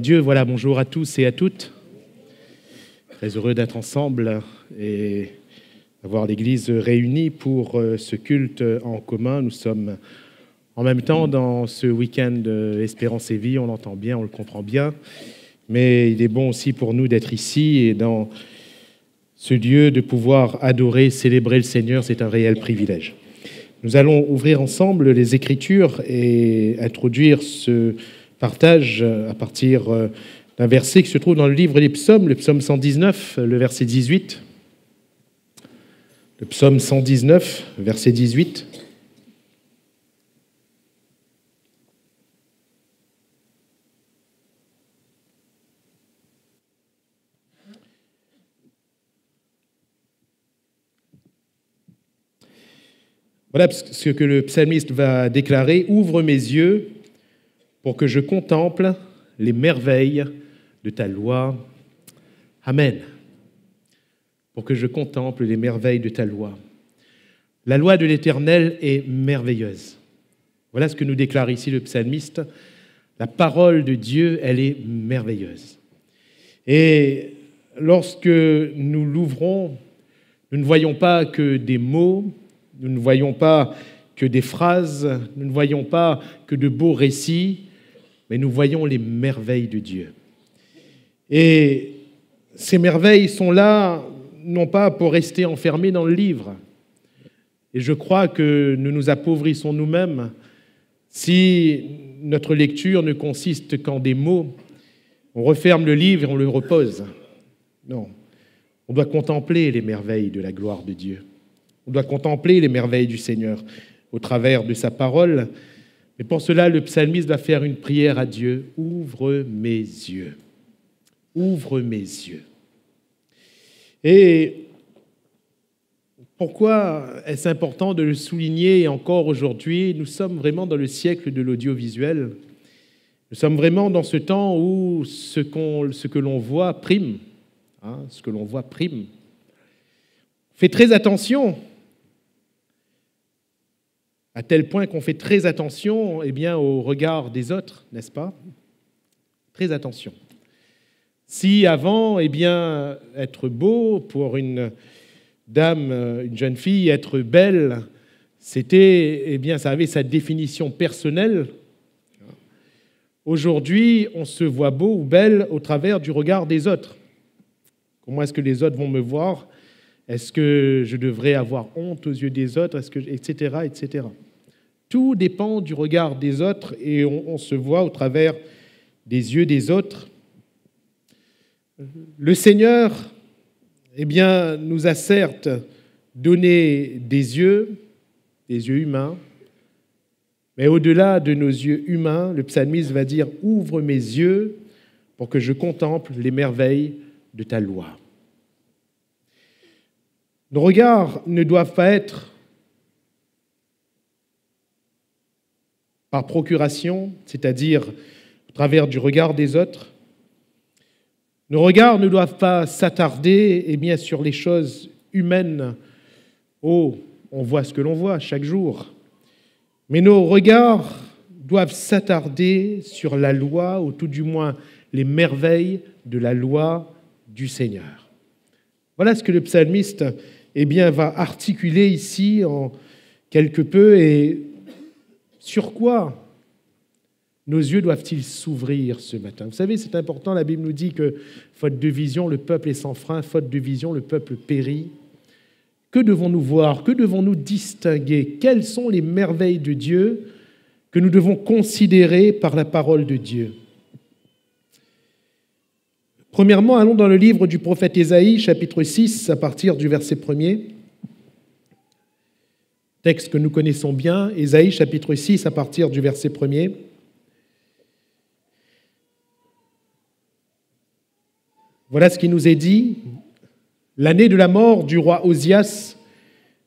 Dieu. Voilà, bonjour à tous et à toutes. Très heureux d'être ensemble et d'avoir l'Église réunie pour euh, ce culte en commun. Nous sommes en même temps dans ce week-end euh, Espérance et Vie. On l'entend bien, on le comprend bien. Mais il est bon aussi pour nous d'être ici et dans ce lieu de pouvoir adorer, célébrer le Seigneur. C'est un réel privilège. Nous allons ouvrir ensemble les Écritures et introduire ce partage euh, à partir euh, d'un verset qui se trouve dans le livre des psaumes, le psaume 119, le verset 18. Le psaume 119, verset 18. Voilà ce que le psalmiste va déclarer. Ouvre mes yeux pour que je contemple les merveilles de ta loi. Amen. Pour que je contemple les merveilles de ta loi. La loi de l'Éternel est merveilleuse. Voilà ce que nous déclare ici le psalmiste. La parole de Dieu, elle est merveilleuse. Et lorsque nous l'ouvrons, nous ne voyons pas que des mots, nous ne voyons pas que des phrases, nous ne voyons pas que de beaux récits, mais nous voyons les merveilles de Dieu. Et ces merveilles sont là, non pas pour rester enfermées dans le livre. Et je crois que nous nous appauvrissons nous-mêmes si notre lecture ne consiste qu'en des mots. On referme le livre et on le repose. Non. On doit contempler les merveilles de la gloire de Dieu. On doit contempler les merveilles du Seigneur au travers de sa parole, et pour cela, le psalmiste va faire une prière à Dieu. Ouvre mes yeux. Ouvre mes yeux. Et pourquoi est-ce important de le souligner encore aujourd'hui Nous sommes vraiment dans le siècle de l'audiovisuel. Nous sommes vraiment dans ce temps où ce, ce que l'on voit prime. Hein, ce que l'on voit prime. Fais très attention à tel point qu'on fait très attention eh bien, au regard des autres, n'est-ce pas Très attention. Si avant, eh bien, être beau pour une dame, une jeune fille, être belle, c'était, eh bien, ça avait sa définition personnelle. Aujourd'hui, on se voit beau ou belle au travers du regard des autres. Comment est-ce que les autres vont me voir est-ce que je devrais avoir honte aux yeux des autres ce que, etc., etc. Tout dépend du regard des autres et on, se voit au travers des yeux des autres. Le Seigneur, eh bien, nous a certes donné des yeux, des yeux humains, mais au-delà de nos yeux humains, le psalmiste va dire Ouvre mes yeux pour que je contemple les merveilles de ta loi. Nos regards ne doivent pas être par procuration, c'est-à-dire au travers du regard des autres. Nos regards ne doivent pas s'attarder et eh bien, sur les choses humaines. Oh, on voit ce que l'on voit chaque jour. Mais nos regards doivent s'attarder sur la loi, ou tout du moins les merveilles de la loi du Seigneur. Voilà ce que le psalmiste eh bien, va articuler ici en quelque peu et sur quoi nos yeux doivent-ils s'ouvrir ce matin Vous savez, c'est important, la Bible nous dit que faute de vision, le peuple est sans frein, faute de vision, le peuple périt. Que devons-nous voir Que devons-nous distinguer Quelles sont les merveilles de Dieu que nous devons considérer par la parole de Dieu Premièrement, allons dans le livre du prophète Ésaïe, chapitre 6, à partir du verset 1er. Texte que nous connaissons bien, Ésaïe chapitre 6 à partir du verset 1er. Voilà ce qui nous est dit. L'année de la mort du roi Osias,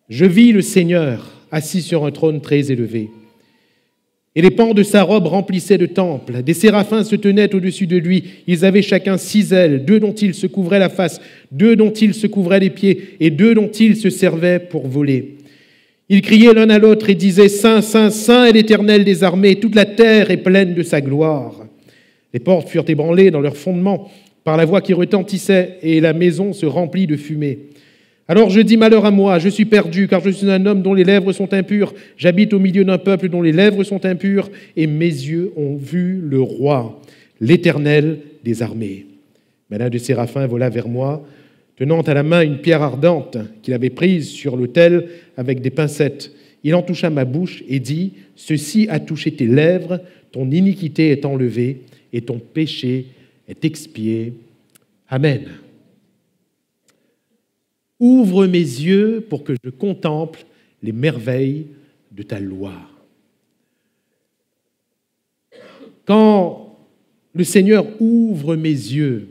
je vis le Seigneur assis sur un trône très élevé, et les pans de sa robe remplissaient de temples. Des séraphins se tenaient au-dessus de lui. Ils avaient chacun six ailes, deux dont ils se couvraient la face, deux dont ils se couvraient les pieds, et deux dont ils se servaient pour voler. Ils criaient l'un à l'autre et disaient, Saint, Saint, Saint est l'Éternel des armées, toute la terre est pleine de sa gloire. Les portes furent ébranlées dans leur fondement par la voix qui retentissait, et la maison se remplit de fumée. Alors je dis malheur à moi, je suis perdu, car je suis un homme dont les lèvres sont impures. J'habite au milieu d'un peuple dont les lèvres sont impures, et mes yeux ont vu le roi, l'éternel des armées. Mais de Séraphin vola vers moi, tenant à la main une pierre ardente qu'il avait prise sur l'autel avec des pincettes. Il en toucha ma bouche et dit Ceci a touché tes lèvres, ton iniquité est enlevée et ton péché est expié. Amen. Ouvre mes yeux pour que je contemple les merveilles de ta loi. Quand le Seigneur ouvre mes yeux,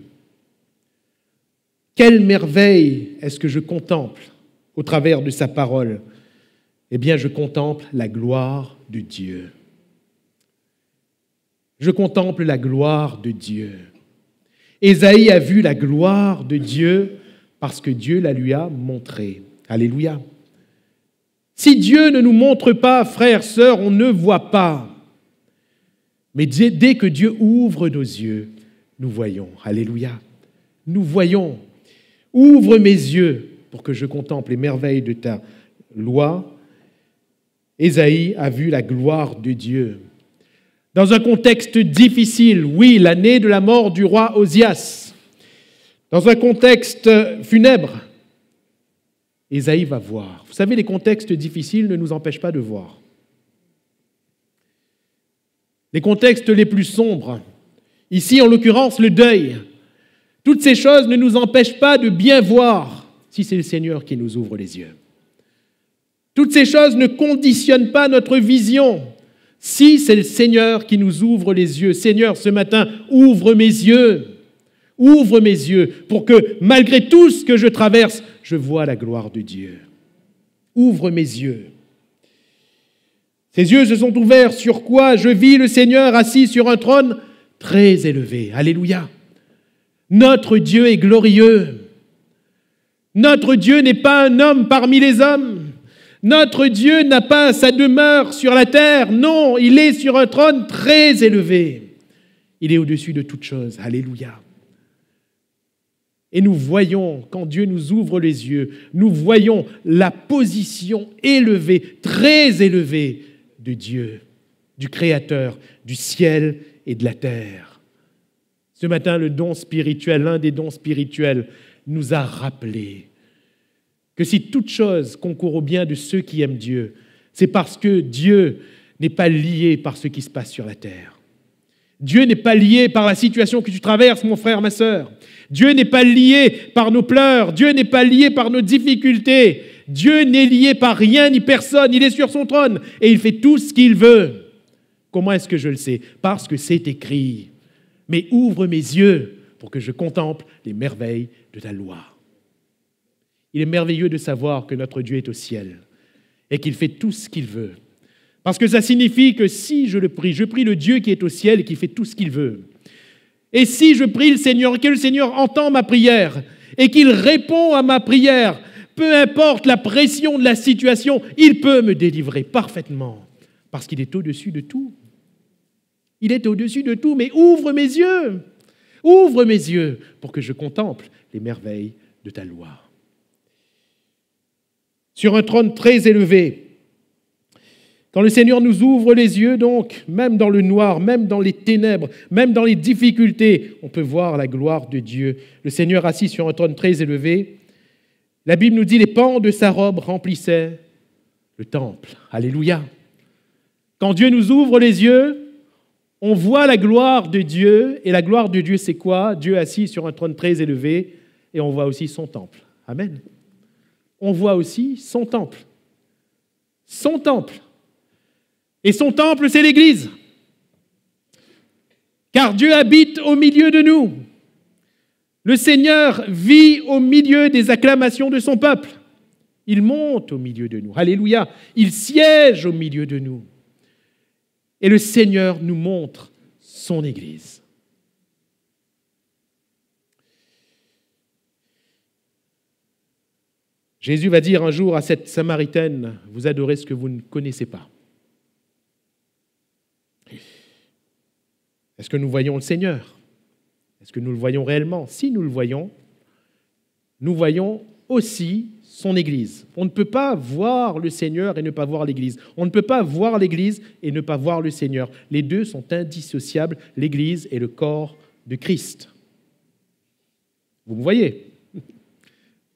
quelle merveille est-ce que je contemple au travers de sa parole Eh bien, je contemple la gloire de Dieu. Je contemple la gloire de Dieu. Esaïe a vu la gloire de Dieu parce que Dieu la lui a montrée. Alléluia. Si Dieu ne nous montre pas, frères, sœurs, on ne voit pas. Mais dès que Dieu ouvre nos yeux, nous voyons. Alléluia. Nous voyons. Ouvre mes yeux pour que je contemple les merveilles de ta loi. Ésaïe a vu la gloire de Dieu. Dans un contexte difficile, oui, l'année de la mort du roi Osias, dans un contexte funèbre, Esaïe va voir. Vous savez, les contextes difficiles ne nous empêchent pas de voir. Les contextes les plus sombres, ici en l'occurrence le deuil, toutes ces choses ne nous empêchent pas de bien voir si c'est le Seigneur qui nous ouvre les yeux. Toutes ces choses ne conditionnent pas notre vision si c'est le Seigneur qui nous ouvre les yeux. Seigneur, ce matin, ouvre mes yeux Ouvre mes yeux pour que, malgré tout ce que je traverse, je vois la gloire de Dieu. Ouvre mes yeux. Ses yeux se sont ouverts sur quoi je vis le Seigneur assis sur un trône très élevé. Alléluia. Notre Dieu est glorieux. Notre Dieu n'est pas un homme parmi les hommes. Notre Dieu n'a pas sa demeure sur la terre. Non, il est sur un trône très élevé. Il est au-dessus de toute chose. Alléluia. Et nous voyons, quand Dieu nous ouvre les yeux, nous voyons la position élevée, très élevée de Dieu, du Créateur, du ciel et de la terre. Ce matin, le don spirituel, l'un des dons spirituels, nous a rappelé que si toute chose concourt au bien de ceux qui aiment Dieu, c'est parce que Dieu n'est pas lié par ce qui se passe sur la terre. Dieu n'est pas lié par la situation que tu traverses, mon frère, ma sœur. Dieu n'est pas lié par nos pleurs, Dieu n'est pas lié par nos difficultés, Dieu n'est lié par rien ni personne, il est sur son trône et il fait tout ce qu'il veut. Comment est-ce que je le sais Parce que c'est écrit. Mais ouvre mes yeux pour que je contemple les merveilles de ta loi. Il est merveilleux de savoir que notre Dieu est au ciel et qu'il fait tout ce qu'il veut. Parce que ça signifie que si je le prie, je prie le Dieu qui est au ciel et qui fait tout ce qu'il veut. Et si je prie le Seigneur, que le Seigneur entend ma prière et qu'il répond à ma prière, peu importe la pression de la situation, il peut me délivrer parfaitement parce qu'il est au-dessus de tout. Il est au-dessus de tout, mais ouvre mes yeux, ouvre mes yeux pour que je contemple les merveilles de ta loi. Sur un trône très élevé, quand le Seigneur nous ouvre les yeux, donc, même dans le noir, même dans les ténèbres, même dans les difficultés, on peut voir la gloire de Dieu. Le Seigneur assis sur un trône très élevé, la Bible nous dit les pans de sa robe remplissaient le temple. Alléluia. Quand Dieu nous ouvre les yeux, on voit la gloire de Dieu. Et la gloire de Dieu, c'est quoi Dieu assis sur un trône très élevé et on voit aussi son temple. Amen. On voit aussi son temple. Son temple. Et son temple, c'est l'Église. Car Dieu habite au milieu de nous. Le Seigneur vit au milieu des acclamations de son peuple. Il monte au milieu de nous. Alléluia. Il siège au milieu de nous. Et le Seigneur nous montre son Église. Jésus va dire un jour à cette Samaritaine, vous adorez ce que vous ne connaissez pas. Est-ce que nous voyons le Seigneur Est-ce que nous le voyons réellement Si nous le voyons, nous voyons aussi son Église. On ne peut pas voir le Seigneur et ne pas voir l'Église. On ne peut pas voir l'Église et ne pas voir le Seigneur. Les deux sont indissociables, l'Église et le corps de Christ. Vous me voyez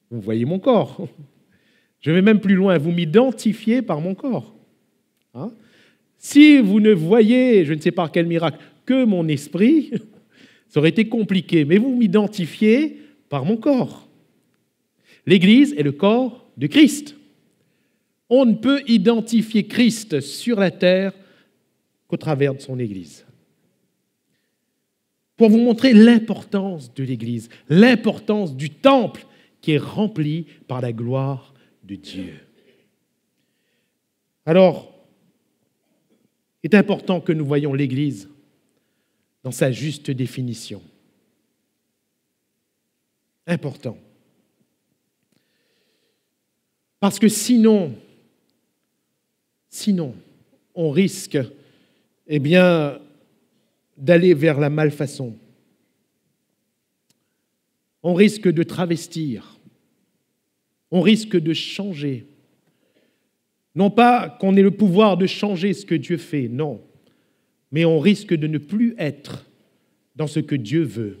Vous voyez mon corps. Je vais même plus loin, vous m'identifiez par mon corps. Hein? si vous ne voyez, je ne sais par quel miracle, que mon esprit, ça aurait été compliqué. Mais vous m'identifiez par mon corps. L'Église est le corps de Christ. On ne peut identifier Christ sur la terre qu'au travers de son Église. Pour vous montrer l'importance de l'Église, l'importance du temple qui est rempli par la gloire de Dieu. Alors, il est important que nous voyons l'Église sa juste définition. Important. Parce que sinon, sinon, on risque eh bien, d'aller vers la malfaçon. On risque de travestir. On risque de changer. Non pas qu'on ait le pouvoir de changer ce que Dieu fait, non mais on risque de ne plus être dans ce que Dieu veut.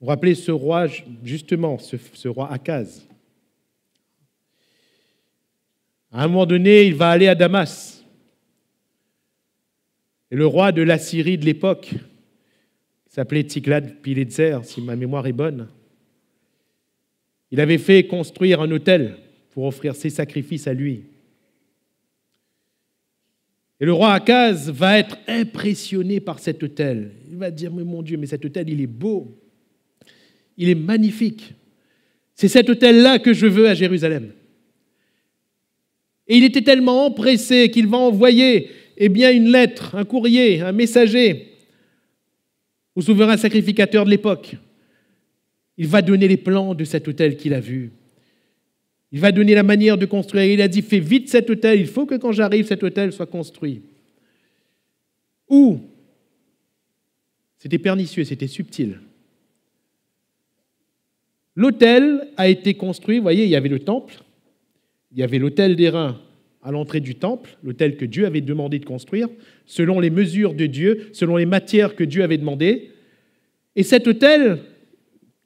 Vous rappelez ce roi, justement, ce, roi Akaz. À un moment donné, il va aller à Damas. Et le roi de l'Assyrie de l'époque, s'appelait Tiglad Pileser, si ma mémoire est bonne, il avait fait construire un hôtel pour offrir ses sacrifices à lui. Et le roi Akaz va être impressionné par cet hôtel. Il va dire, mais mon Dieu, mais cet hôtel, il est beau. Il est magnifique. C'est cet hôtel-là que je veux à Jérusalem. Et il était tellement empressé qu'il va envoyer eh bien, une lettre, un courrier, un messager au souverain sacrificateur de l'époque. Il va donner les plans de cet hôtel qu'il a vu. Il va donner la manière de construire. Il a dit, fais vite cet hôtel, il faut que quand j'arrive, cet hôtel soit construit. Ou, c'était pernicieux, c'était subtil. L'hôtel a été construit, vous voyez, il y avait le temple, il y avait l'hôtel des reins à l'entrée du temple, l'hôtel que Dieu avait demandé de construire, selon les mesures de Dieu, selon les matières que Dieu avait demandées. Et cet hôtel,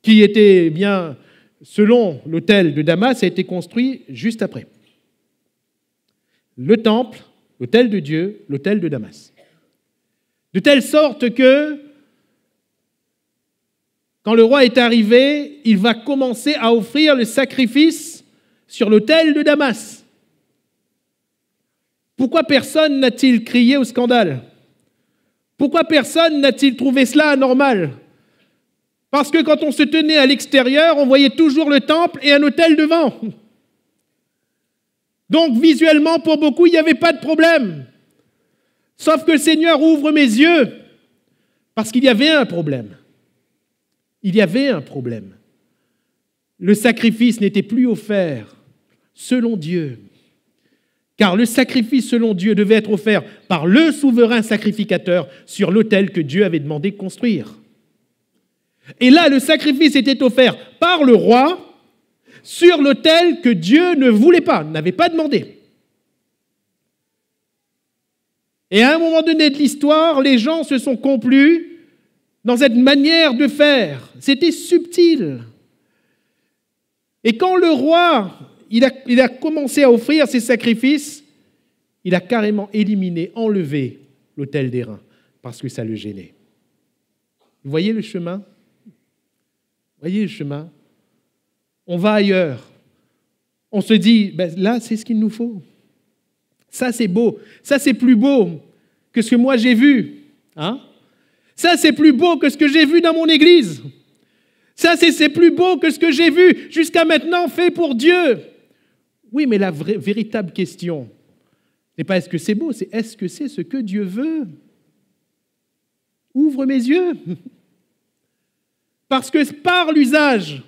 qui était bien selon l'autel de Damas, a été construit juste après. Le temple, l'autel de Dieu, l'autel de Damas. De telle sorte que, quand le roi est arrivé, il va commencer à offrir le sacrifice sur l'autel de Damas. Pourquoi personne n'a-t-il crié au scandale Pourquoi personne n'a-t-il trouvé cela anormal parce que quand on se tenait à l'extérieur, on voyait toujours le temple et un hôtel devant. Donc visuellement, pour beaucoup, il n'y avait pas de problème. Sauf que le Seigneur ouvre mes yeux, parce qu'il y avait un problème. Il y avait un problème. Le sacrifice n'était plus offert selon Dieu, car le sacrifice selon Dieu devait être offert par le souverain sacrificateur sur l'autel que Dieu avait demandé de construire. Et là, le sacrifice était offert par le roi sur l'autel que Dieu ne voulait pas, n'avait pas demandé. Et à un moment donné de l'histoire, les gens se sont complus dans cette manière de faire. C'était subtil. Et quand le roi, il a, a, commencé à offrir ses sacrifices, il a carrément éliminé, enlevé l'autel reins, parce que ça le gênait. Vous voyez le chemin Voyez le chemin. On va ailleurs. On se dit, ben, là, c'est ce qu'il nous faut. Ça, c'est beau. Ça, c'est plus beau que ce que moi j'ai vu. Hein? Ça, c'est plus beau que ce que j'ai vu dans mon église. Ça, c'est plus beau que ce que j'ai vu jusqu'à maintenant fait pour Dieu. Oui, mais la véritable question n'est pas est-ce que c'est beau, c'est est-ce que c'est ce que Dieu veut Ouvre mes yeux. Parce que par l'usage,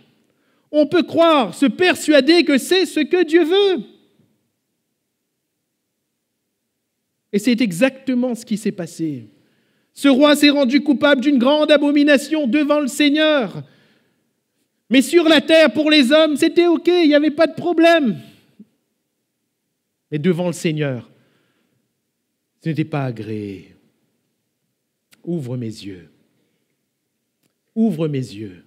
on peut croire, se persuader que c'est ce que Dieu veut. Et c'est exactement ce qui s'est passé. Ce roi s'est rendu coupable d'une grande abomination devant le Seigneur. Mais sur la terre, pour les hommes, c'était OK, il n'y avait pas de problème. Mais devant le Seigneur, ce n'était pas agréé. Ouvre mes yeux. Ouvre mes yeux.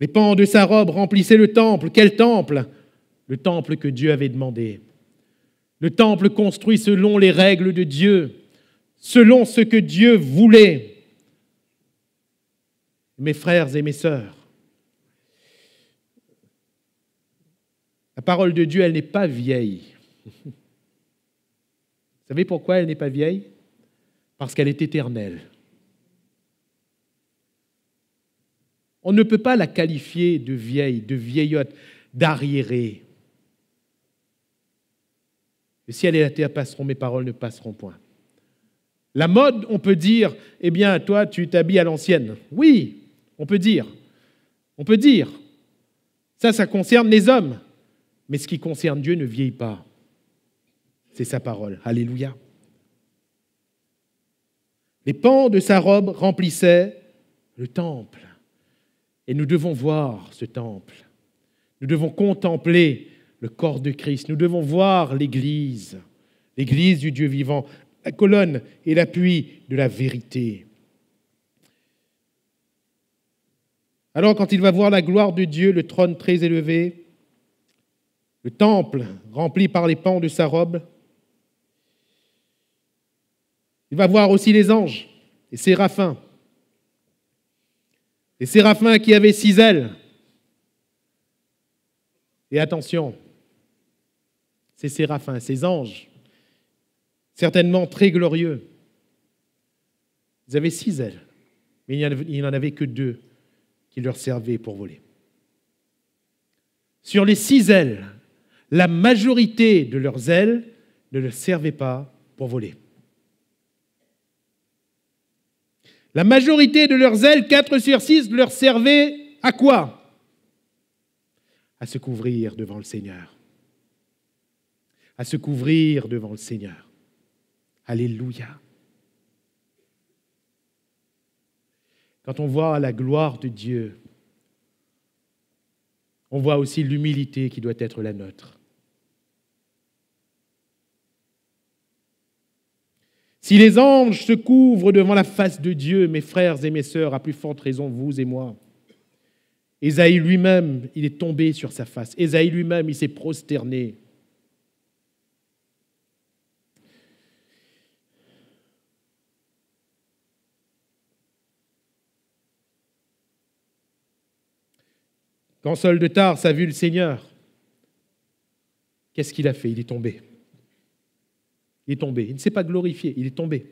Les pans de sa robe remplissaient le temple. Quel temple Le temple que Dieu avait demandé. Le temple construit selon les règles de Dieu, selon ce que Dieu voulait. Mes frères et mes sœurs, la parole de Dieu, elle n'est pas vieille. Vous savez pourquoi elle n'est pas vieille parce qu'elle est éternelle. On ne peut pas la qualifier de vieille, de vieillotte, d'arriérée. Le ciel et la terre passeront, mes paroles ne passeront point. La mode, on peut dire, eh bien, toi, tu t'habilles à l'ancienne. Oui, on peut dire. On peut dire. Ça, ça concerne les hommes. Mais ce qui concerne Dieu ne vieillit pas. C'est sa parole. Alléluia. Les pans de sa robe remplissaient le temple. Et nous devons voir ce temple. Nous devons contempler le corps de Christ. Nous devons voir l'Église, l'Église du Dieu vivant, la colonne et l'appui de la vérité. Alors quand il va voir la gloire de Dieu, le trône très élevé, le temple rempli par les pans de sa robe, il va voir aussi les anges, et séraphins. Les séraphins qui avaient six ailes. Et attention, ces séraphins, ces anges, certainement très glorieux, ils avaient six ailes, mais il n'y en avait que deux qui leur servaient pour voler. Sur les six ailes, la majorité de leurs ailes ne leur servaient pas pour voler. La majorité de leurs ailes, 4 sur 6, leur servait à quoi À se couvrir devant le Seigneur. À se couvrir devant le Seigneur. Alléluia. Quand on voit la gloire de Dieu, on voit aussi l'humilité qui doit être la nôtre. Si les anges se couvrent devant la face de Dieu, mes frères et mes sœurs, à plus forte raison, vous et moi. Esaïe lui-même, il est tombé sur sa face. Esaïe lui-même, il s'est prosterné. Quand Saul de Tars a vu le Seigneur, qu'est-ce qu'il a fait Il est tombé. Il est tombé. Il ne s'est pas glorifié, il est tombé.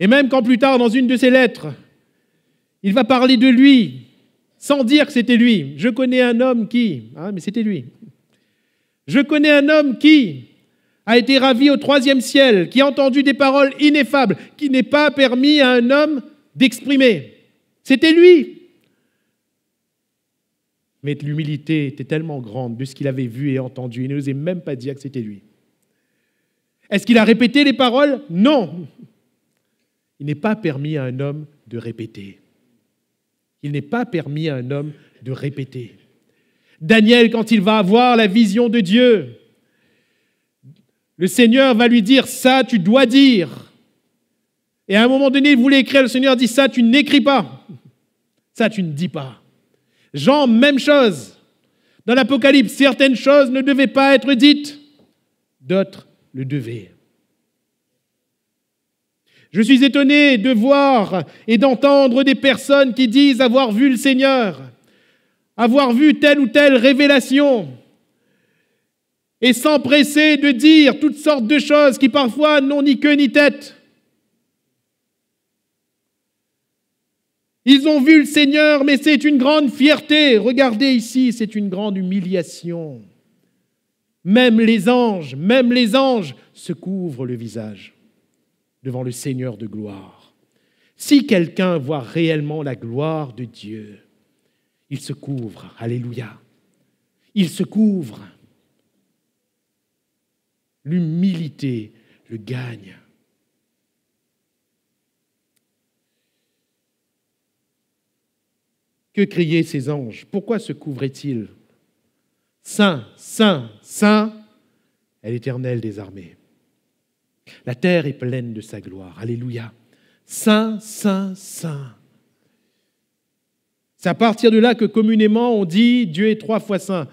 Et même quand plus tard, dans une de ses lettres, il va parler de lui, sans dire que c'était lui. Je connais un homme qui, ah, mais c'était lui. Je connais un homme qui a été ravi au troisième ciel, qui a entendu des paroles ineffables, qui n'est pas permis à un homme d'exprimer. C'était lui. Mais l'humilité était tellement grande de ce qu'il avait vu et entendu, il n'osait même pas dire que c'était lui. Est-ce qu'il a répété les paroles Non. Il n'est pas permis à un homme de répéter. Il n'est pas permis à un homme de répéter. Daniel, quand il va avoir la vision de Dieu, le Seigneur va lui dire, ça, tu dois dire. Et à un moment donné, il voulait écrire, le Seigneur dit, ça, tu n'écris pas. Ça, tu ne dis pas. Jean, même chose. Dans l'Apocalypse, certaines choses ne devaient pas être dites, d'autres le devait. Je suis étonné de voir et d'entendre des personnes qui disent avoir vu le Seigneur, avoir vu telle ou telle révélation, et s'empresser de dire toutes sortes de choses qui parfois n'ont ni queue ni tête. Ils ont vu le Seigneur, mais c'est une grande fierté. Regardez ici, c'est une grande humiliation. Même les anges, même les anges se couvrent le visage devant le Seigneur de gloire. Si quelqu'un voit réellement la gloire de Dieu, il se couvre. Alléluia. Il se couvre. L'humilité le gagne. Que criaient ces anges Pourquoi se couvraient-ils Saint, Saint, Saint est l'Éternel des armées. La terre est pleine de sa gloire. Alléluia. Saint, Saint, Saint. C'est à partir de là que communément on dit Dieu est trois fois saint.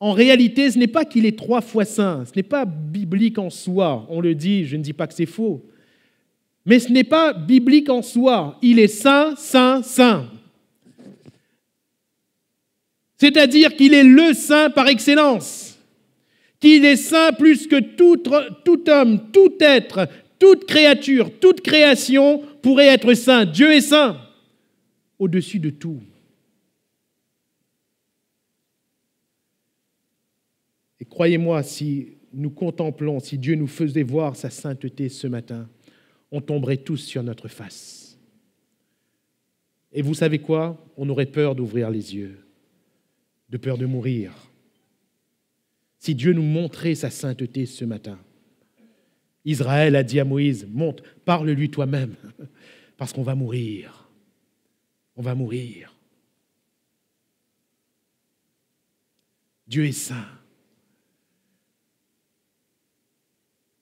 En réalité, ce n'est pas qu'il est trois fois saint, ce n'est pas biblique en soi, on le dit, je ne dis pas que c'est faux, mais ce n'est pas biblique en soi, il est saint, saint, saint. C'est-à-dire qu'il est le saint par excellence, qu'il est saint plus que tout, homme, tout être, toute créature, toute création pourrait être saint. Dieu est saint au-dessus de tout. Et croyez-moi, si nous contemplons, si Dieu nous faisait voir sa sainteté ce matin, on tomberait tous sur notre face. Et vous savez quoi On aurait peur d'ouvrir les yeux de peur de mourir. Si Dieu nous montrait sa sainteté ce matin, Israël a dit à Moïse, monte, parle-lui toi-même, parce qu'on va mourir. On va mourir. Dieu est saint.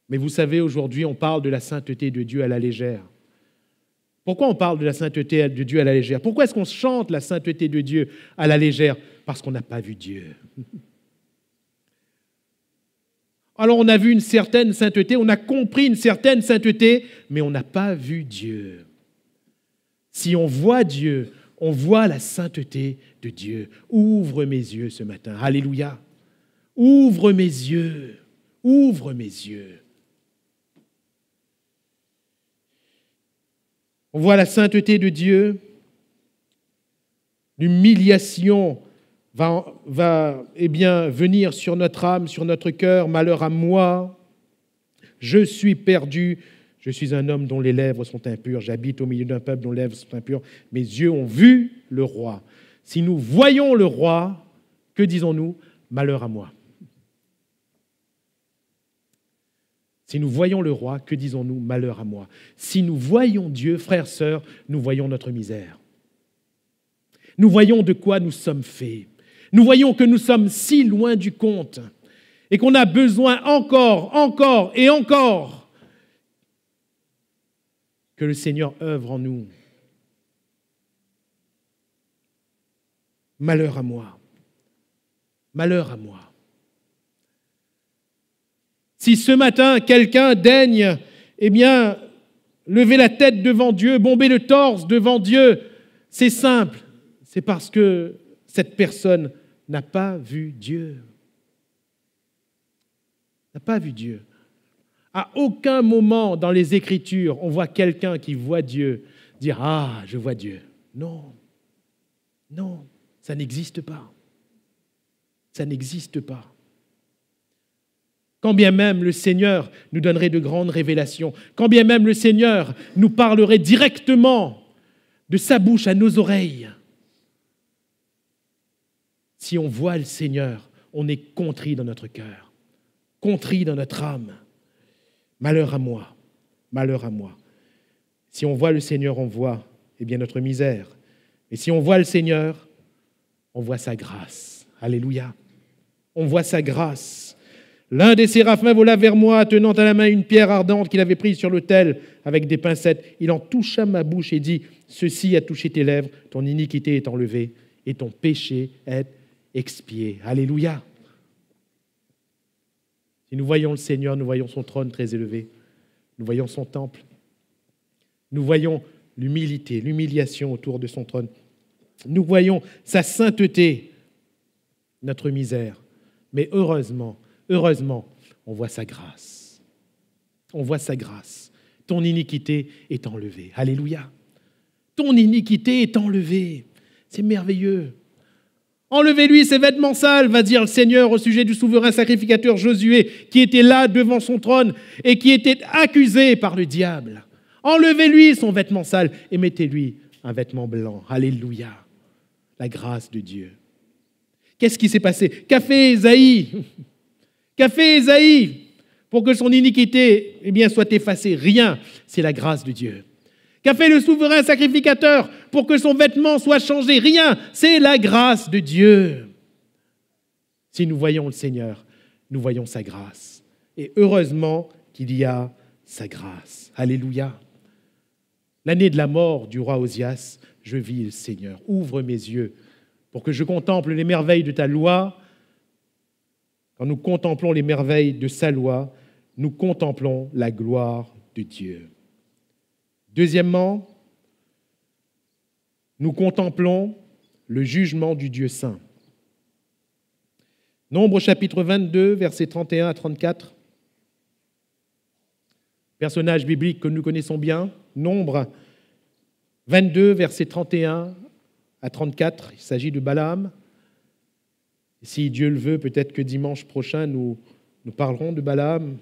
Mais vous savez, aujourd'hui, on parle de la sainteté de Dieu à la légère. Pourquoi on parle de la sainteté de Dieu à la légère Pourquoi est-ce qu'on chante la sainteté de Dieu à la légère Parce qu'on n'a pas vu Dieu. Alors on a vu une certaine sainteté, on a compris une certaine sainteté, mais on n'a pas vu Dieu. Si on voit Dieu, on voit la sainteté de Dieu. Ouvre mes yeux ce matin. Alléluia. Ouvre mes yeux. Ouvre mes yeux. On voit la sainteté de Dieu. L'humiliation va, va eh bien, venir sur notre âme, sur notre cœur. Malheur à moi. Je suis perdu. Je suis un homme dont les lèvres sont impures. J'habite au milieu d'un peuple dont les lèvres sont impures. Mes yeux ont vu le roi. Si nous voyons le roi, que disons-nous Malheur à moi. Si nous voyons le roi, que disons-nous Malheur à moi. Si nous voyons Dieu, frères, sœurs, nous voyons notre misère. Nous voyons de quoi nous sommes faits. Nous voyons que nous sommes si loin du compte et qu'on a besoin encore, encore et encore que le Seigneur œuvre en nous. Malheur à moi. Malheur à moi. Si ce matin, quelqu'un daigne, eh bien, lever la tête devant Dieu, bomber le torse devant Dieu, c'est simple. C'est parce que cette personne n'a pas vu Dieu. N'a pas vu Dieu. À aucun moment dans les Écritures, on voit quelqu'un qui voit Dieu dire Ah, je vois Dieu. Non, non, ça n'existe pas. Ça n'existe pas quand bien même le Seigneur nous donnerait de grandes révélations, quand bien même le Seigneur nous parlerait directement de sa bouche à nos oreilles. Si on voit le Seigneur, on est contrit dans notre cœur, contrit dans notre âme. Malheur à moi, malheur à moi. Si on voit le Seigneur, on voit eh bien notre misère. Et si on voit le Seigneur, on voit sa grâce. Alléluia. On voit sa grâce. L'un des séraphins vola vers moi, tenant à la main une pierre ardente qu'il avait prise sur l'autel avec des pincettes. Il en toucha ma bouche et dit Ceci a touché tes lèvres, ton iniquité est enlevée et ton péché est expié. Alléluia. Si nous voyons le Seigneur, nous voyons son trône très élevé, nous voyons son temple, nous voyons l'humilité, l'humiliation autour de son trône, nous voyons sa sainteté, notre misère. Mais heureusement, Heureusement, on voit sa grâce. On voit sa grâce. Ton iniquité est enlevée. Alléluia. Ton iniquité est enlevée. C'est merveilleux. Enlevez-lui ses vêtements sales, va dire le Seigneur au sujet du souverain sacrificateur Josué, qui était là devant son trône et qui était accusé par le diable. Enlevez-lui son vêtement sale et mettez-lui un vêtement blanc. Alléluia. La grâce de Dieu. Qu'est-ce qui s'est passé Qu'a fait Qu'a fait Esaïe pour que son iniquité eh bien, soit effacée Rien, c'est la grâce de Dieu. Qu'a fait le souverain sacrificateur pour que son vêtement soit changé Rien, c'est la grâce de Dieu. Si nous voyons le Seigneur, nous voyons sa grâce. Et heureusement qu'il y a sa grâce. Alléluia. L'année de la mort du roi Osias, je vis le Seigneur. Ouvre mes yeux pour que je contemple les merveilles de ta loi quand nous contemplons les merveilles de sa loi, nous contemplons la gloire de Dieu. Deuxièmement, nous contemplons le jugement du Dieu saint. Nombre chapitre 22, versets 31 à 34. Personnage biblique que nous connaissons bien, Nombre 22, versets 31 à 34, il s'agit de Balaam si Dieu le veut, peut-être que dimanche prochain, nous, nous parlerons de Balaam.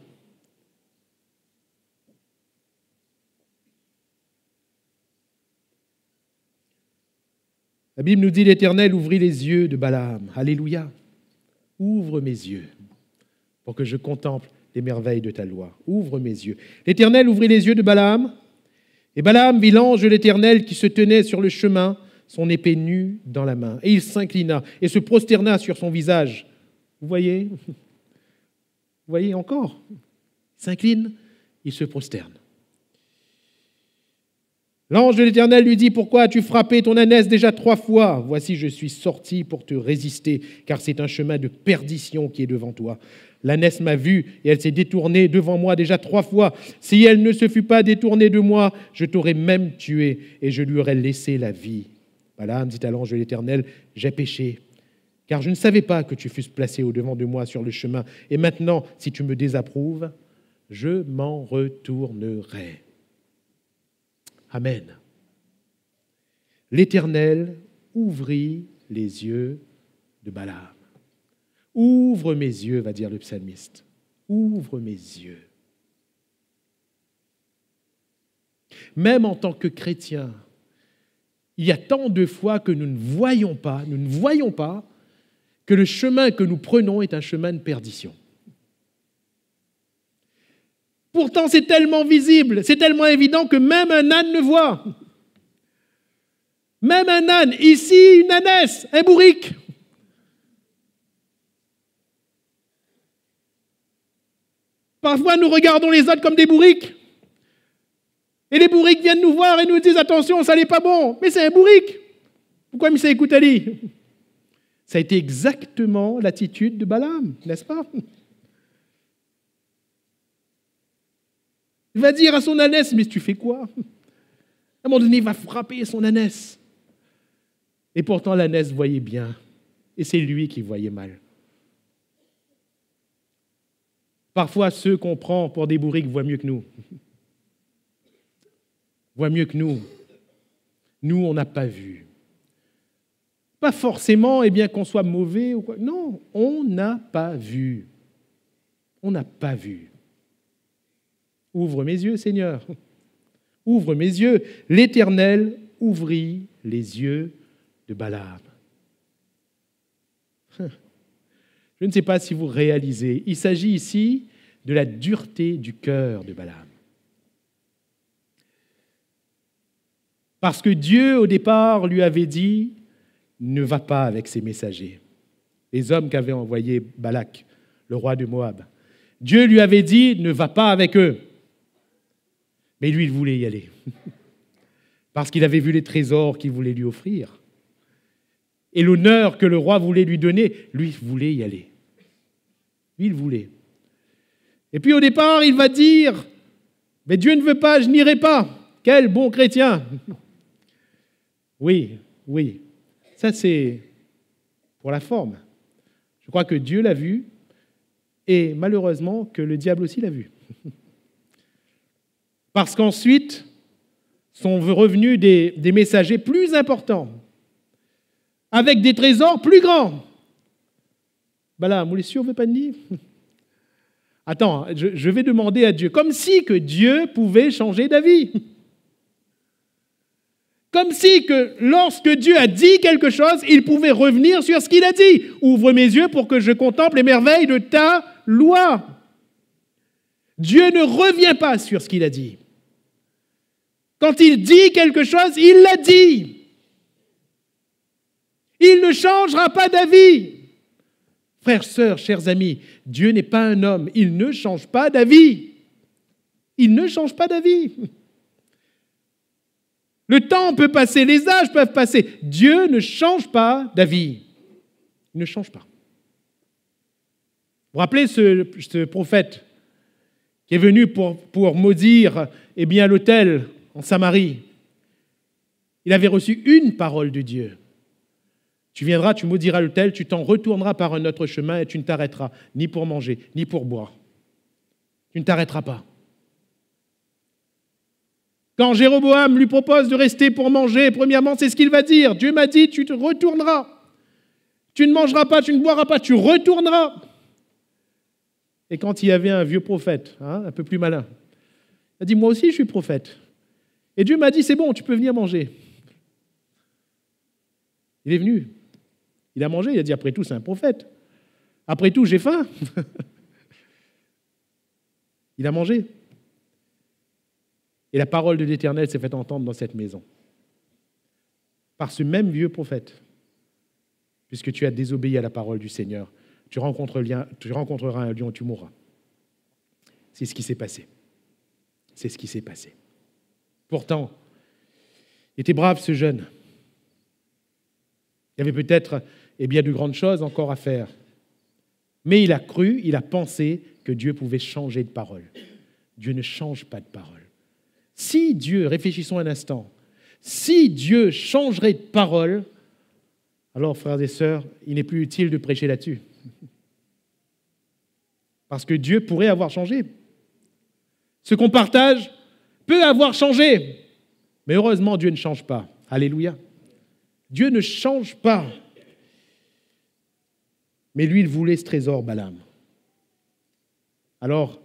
La Bible nous dit l'Éternel ouvrit les yeux de Balaam. Alléluia. Ouvre mes yeux pour que je contemple les merveilles de ta loi. Ouvre mes yeux. L'Éternel ouvrit les yeux de Balaam, et Balaam vit l'ange de l'Éternel qui se tenait sur le chemin son épée nue dans la main. Et il s'inclina et se prosterna sur son visage. Vous voyez Vous voyez encore Il s'incline, il se prosterne. L'ange de l'Éternel lui dit, Pourquoi as-tu frappé ton ânesse déjà trois fois Voici, je suis sorti pour te résister, car c'est un chemin de perdition qui est devant toi. L'ânesse m'a vu, et elle s'est détournée devant moi déjà trois fois. Si elle ne se fût pas détournée de moi, je t'aurais même tué, et je lui aurais laissé la vie. Balaam dit à l'ange de l'Éternel, j'ai péché, car je ne savais pas que tu fusses placé au-devant de moi sur le chemin, et maintenant, si tu me désapprouves, je m'en retournerai. Amen. L'Éternel ouvrit les yeux de Balaam. Ouvre mes yeux, va dire le psalmiste. Ouvre mes yeux. Même en tant que chrétien, il y a tant de fois que nous ne voyons pas, nous ne voyons pas que le chemin que nous prenons est un chemin de perdition. Pourtant, c'est tellement visible, c'est tellement évident que même un âne le voit. Même un âne, ici une ânesse, un bourrique. Parfois, nous regardons les autres comme des bourriques. Et les bourriques viennent nous voir et nous disent attention, ça n'est pas bon. Mais c'est un bourrique. Pourquoi il s'est écouté Ali Ça a été exactement l'attitude de Balaam, n'est-ce pas Il va dire à son ânesse, mais tu fais quoi À un moment donné, il va frapper son ânesse. Et pourtant, l'ânesse voyait bien. Et c'est lui qui voyait mal. Parfois, ceux qu'on prend pour des bourriques voient mieux que nous voit mieux que nous. Nous, on n'a pas vu. Pas forcément, eh bien, qu'on soit mauvais ou quoi. Non, on n'a pas vu. On n'a pas vu. Ouvre mes yeux, Seigneur. Ouvre mes yeux. L'Éternel ouvrit les yeux de Balaam. Hein. Je ne sais pas si vous réalisez, il s'agit ici de la dureté du cœur de Balaam. Parce que Dieu, au départ, lui avait dit, ne va pas avec ses messagers, les hommes qu'avait envoyés Balak, le roi de Moab. Dieu lui avait dit, ne va pas avec eux. Mais lui, il voulait y aller, parce qu'il avait vu les trésors qu'il voulait lui offrir. Et l'honneur que le roi voulait lui donner, lui, voulait y aller. Lui, il voulait. Et puis au départ, il va dire, mais Dieu ne veut pas, je n'irai pas. Quel bon chrétien oui, oui. Ça, c'est pour la forme. Je crois que Dieu l'a vu et malheureusement que le diable aussi l'a vu. Parce qu'ensuite sont revenus des, messagers plus importants, avec des trésors plus grands. Ben là, vous ne veut pas dire Attends, hein, je, je vais demander à Dieu, comme si que Dieu pouvait changer d'avis. Comme si que lorsque Dieu a dit quelque chose, il pouvait revenir sur ce qu'il a dit. Ouvre mes yeux pour que je contemple les merveilles de ta loi. Dieu ne revient pas sur ce qu'il a dit. Quand il dit quelque chose, il l'a dit. Il ne changera pas d'avis. Frères, sœurs, chers amis, Dieu n'est pas un homme. Il ne change pas d'avis. Il ne change pas d'avis. Le temps peut passer, les âges peuvent passer. Dieu ne change pas d'avis. Il ne change pas. Vous vous rappelez ce, prophète qui est venu pour, maudire et eh bien, l'autel en Samarie Il avait reçu une parole de Dieu. Tu viendras, tu maudiras l'autel, tu t'en retourneras par un autre chemin et tu ne t'arrêteras ni pour manger, ni pour boire. Tu ne t'arrêteras pas. Quand Jéroboam lui propose de rester pour manger, premièrement, c'est ce qu'il va dire. Dieu m'a dit, tu te retourneras. Tu ne mangeras pas, tu ne boiras pas, tu retourneras. Et quand il y avait un vieux prophète, hein, un peu plus malin, il a dit, moi aussi je suis prophète. Et Dieu m'a dit, c'est bon, tu peux venir manger. Il est venu. Il a mangé, il a dit, après tout, c'est un prophète. Après tout, j'ai faim. il a mangé. Et la parole de l'Éternel s'est faite entendre dans cette maison. Par ce même vieux prophète, puisque tu as désobéi à la parole du Seigneur, tu, rencontreras un lion, tu mourras. C'est ce qui s'est passé. C'est ce qui s'est passé. Pourtant, il était brave ce jeune. Il y avait peut-être et eh bien, de grandes choses encore à faire. Mais il a cru, il a pensé que Dieu pouvait changer de parole. Dieu ne change pas de parole. Si Dieu, réfléchissons un instant, si Dieu changerait de parole, alors frères et sœurs, il n'est plus utile de prêcher là-dessus. Parce que Dieu pourrait avoir changé. Ce qu'on partage peut avoir changé. Mais heureusement, Dieu ne change pas. Alléluia. Dieu ne change pas. Mais lui, il voulait ce trésor, Balaam. Alors,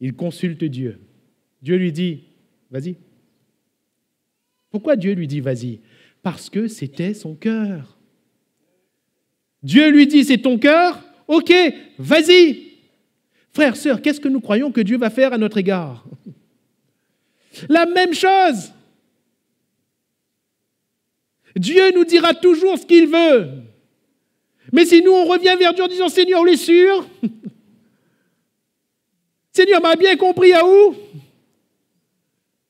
il consulte Dieu. Dieu lui dit, vas-y. Pourquoi Dieu lui dit, vas-y Parce que c'était son cœur. Dieu lui dit, c'est ton cœur Ok, vas-y. Frères, sœurs, qu'est-ce que nous croyons que Dieu va faire à notre égard La même chose. Dieu nous dira toujours ce qu'il veut. Mais si nous, on revient vers Dieu en disant Seigneur, on est sûr Seigneur m'a bien compris à où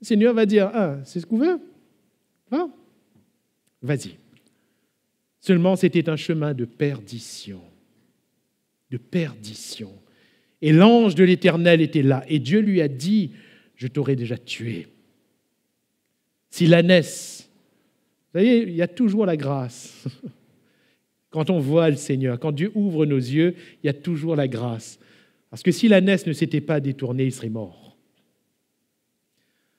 le Seigneur va dire, ah, c'est ce qu'on veut Va, hein? vas-y. Seulement, c'était un chemin de perdition, de perdition. Et l'ange de l'Éternel était là, et Dieu lui a dit, je t'aurais déjà tué. Si l'ânesse, vous voyez, il y a toujours la grâce. Quand on voit le Seigneur, quand Dieu ouvre nos yeux, il y a toujours la grâce. Parce que si l'ânesse ne s'était pas détournée, il serait mort.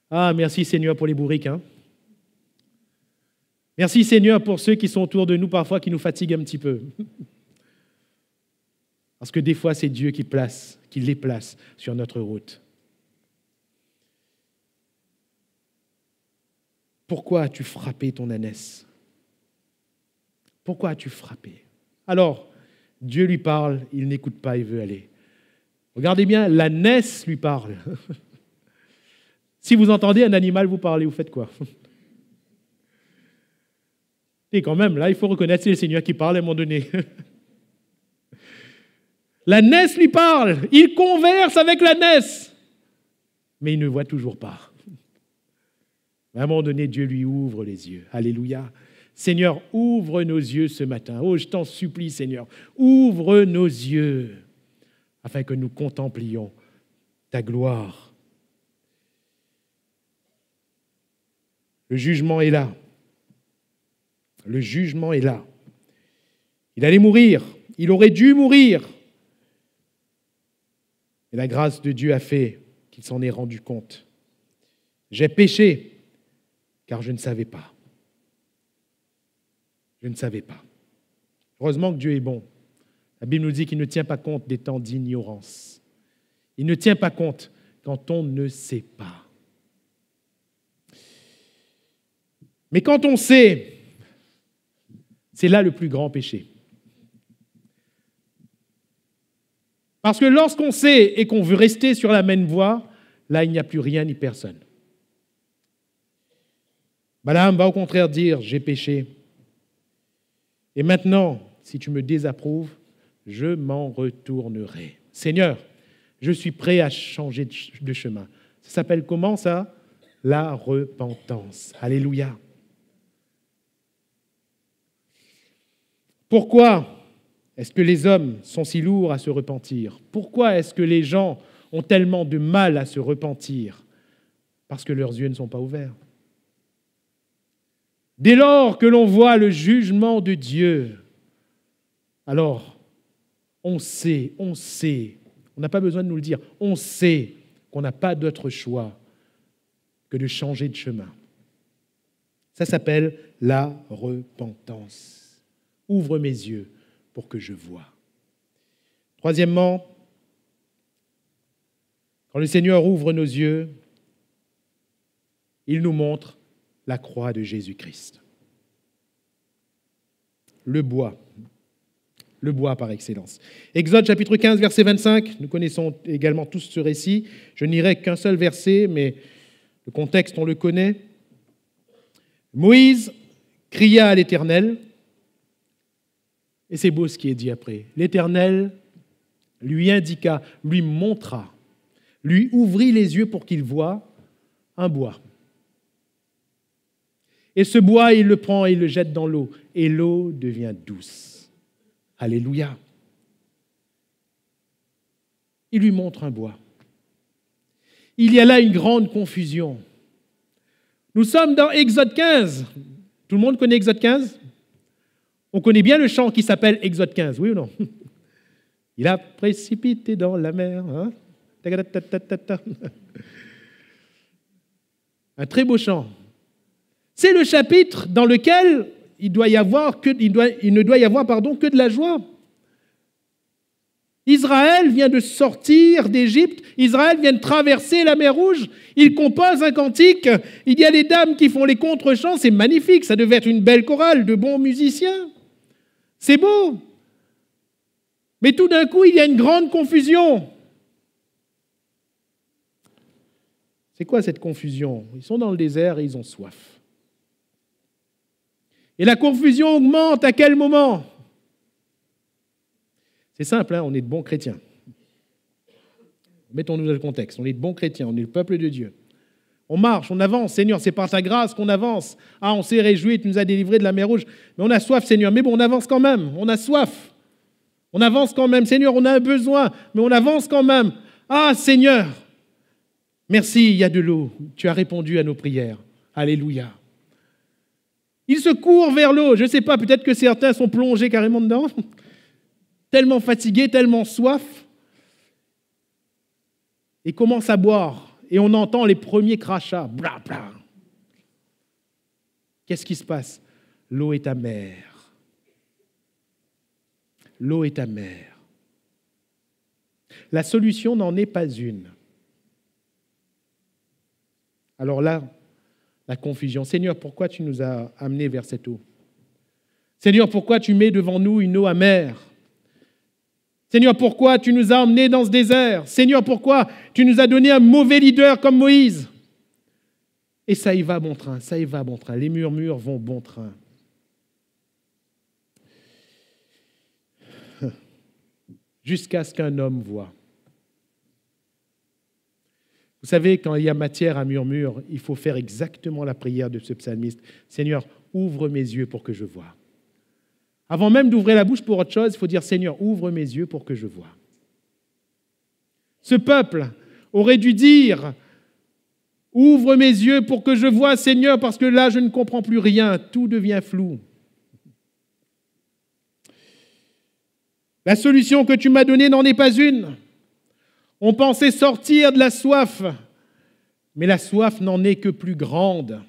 Ah, merci Seigneur pour les bourriques. Hein. Merci Seigneur pour ceux qui sont autour de nous parfois, qui nous fatiguent un petit peu. Parce que des fois, c'est Dieu qui place, qui les place sur notre route. Pourquoi as-tu frappé ton ânesse Pourquoi as-tu frappé Alors, Dieu lui parle, il n'écoute pas, il veut aller. Regardez bien, l'ânesse lui parle. Si vous entendez un animal vous parler, vous faites quoi Et quand même, là, il faut reconnaître c'est le Seigneur qui parle à un moment donné. La NES lui parle, il converse avec la NES, mais il ne voit toujours pas. À un moment donné, Dieu lui ouvre les yeux. Alléluia. Seigneur, ouvre nos yeux ce matin. Oh, je t'en supplie, Seigneur, ouvre nos yeux afin que nous contemplions ta gloire. Le jugement est là. Le jugement est là. Il allait mourir. Il aurait dû mourir. Et la grâce de Dieu a fait qu'il s'en est rendu compte. J'ai péché car je ne savais pas. Je ne savais pas. Heureusement que Dieu est bon. La Bible nous dit qu'il ne tient pas compte des temps d'ignorance. Il ne tient pas compte quand on ne sait pas. Mais quand on sait, c'est là le plus grand péché. Parce que lorsqu'on sait et qu'on veut rester sur la même voie, là, il n'y a plus rien ni personne. Balaam va au contraire dire, j'ai péché. Et maintenant, si tu me désapprouves, je m'en retournerai. Seigneur, je suis prêt à changer de chemin. Ça s'appelle comment ça La repentance. Alléluia. Pourquoi est-ce que les hommes sont si lourds à se repentir Pourquoi est-ce que les gens ont tellement de mal à se repentir Parce que leurs yeux ne sont pas ouverts. Dès lors que l'on voit le jugement de Dieu, alors on sait, on sait, on n'a pas besoin de nous le dire, on sait qu'on n'a pas d'autre choix que de changer de chemin. Ça s'appelle la repentance. Ouvre mes yeux pour que je voie. Troisièmement, quand le Seigneur ouvre nos yeux, il nous montre la croix de Jésus-Christ. Le bois, le bois par excellence. Exode chapitre 15, verset 25, nous connaissons également tous ce récit. Je n'irai qu'un seul verset, mais le contexte, on le connaît. Moïse cria à l'Éternel, et c'est beau ce qui est dit après. L'Éternel lui indiqua, lui montra, lui ouvrit les yeux pour qu'il voie un bois. Et ce bois, il le prend et il le jette dans l'eau, et l'eau devient douce. Alléluia. Il lui montre un bois. Il y a là une grande confusion. Nous sommes dans Exode 15. Tout le monde connaît Exode 15 on connaît bien le chant qui s'appelle Exode 15, oui ou non Il a précipité dans la mer. Hein? Un très beau chant. C'est le chapitre dans lequel il, ne doit y avoir que de la joie. Israël vient de sortir d'Égypte, Israël vient de traverser la mer Rouge, il compose un cantique, il y a les dames qui font les contre-chants, c'est magnifique, ça devait être une belle chorale de bons musiciens. C'est beau. Mais tout d'un coup, il y a une grande confusion. C'est quoi cette confusion Ils sont dans le désert et ils ont soif. Et la confusion augmente à quel moment C'est simple, hein, on est de bons chrétiens. Mettons-nous dans le contexte, on est de bons chrétiens, on est le peuple de Dieu. On marche, on avance, Seigneur, c'est par ta grâce qu'on avance. Ah, on s'est réjoui, tu nous as délivrés de la mer rouge. Mais on a soif, Seigneur. Mais bon, on avance quand même, on a soif. On avance quand même, Seigneur, on a un besoin, mais on avance quand même. Ah, Seigneur, merci, il y a de l'eau. Tu as répondu à nos prières. Alléluia. Ils se courent vers l'eau. Je ne sais pas, peut-être que certains sont plongés carrément dedans, tellement fatigués, tellement soif, et commencent à boire et on entend les premiers crachats. Bla, bla. Qu'est-ce qui se passe L'eau est amère. L'eau est amère. La solution n'en est pas une. Alors là, la confusion. Seigneur, pourquoi tu nous as amenés vers cette eau Seigneur, pourquoi tu mets devant nous une eau amère Seigneur, pourquoi tu nous as emmenés dans ce désert Seigneur, pourquoi tu nous as donné un mauvais leader comme Moïse Et ça y va bon train, ça y va bon train. Les murmures vont bon train. Jusqu'à ce qu'un homme voit. Vous savez, quand il y a matière à murmure, il faut faire exactement la prière de ce psalmiste. Seigneur, ouvre mes yeux pour que je voie. Avant même d'ouvrir la bouche pour autre chose, il faut dire Seigneur, ouvre mes yeux pour que je vois. Ce peuple aurait dû dire Ouvre mes yeux pour que je vois, Seigneur, parce que là, je ne comprends plus rien, tout devient flou. La solution que tu m'as donnée n'en est pas une. On pensait sortir de la soif, mais la soif n'en est que plus grande.